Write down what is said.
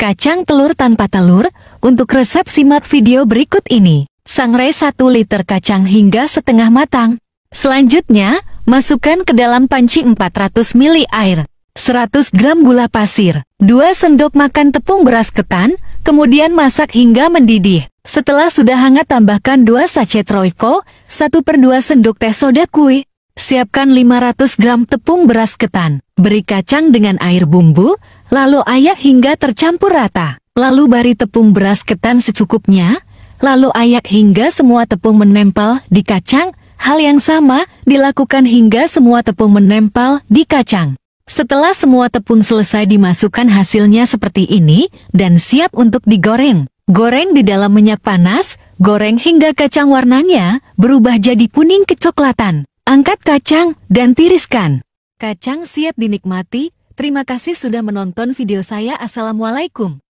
Kacang telur tanpa telur, untuk resep simak video berikut ini. Sangrai 1 liter kacang hingga setengah matang. Selanjutnya, masukkan ke dalam panci 400 ml air, 100 gram gula pasir, 2 sendok makan tepung beras ketan, kemudian masak hingga mendidih. Setelah sudah hangat tambahkan 2 sachet Royco, 1 per 2 sendok teh soda kue, Siapkan 500 gram tepung beras ketan, beri kacang dengan air bumbu, lalu ayak hingga tercampur rata. Lalu bari tepung beras ketan secukupnya, lalu ayak hingga semua tepung menempel di kacang. Hal yang sama dilakukan hingga semua tepung menempel di kacang. Setelah semua tepung selesai dimasukkan hasilnya seperti ini dan siap untuk digoreng. Goreng di dalam minyak panas, goreng hingga kacang warnanya berubah jadi kuning kecoklatan. Angkat kacang dan tiriskan. Kacang siap dinikmati. Terima kasih sudah menonton video saya. Assalamualaikum.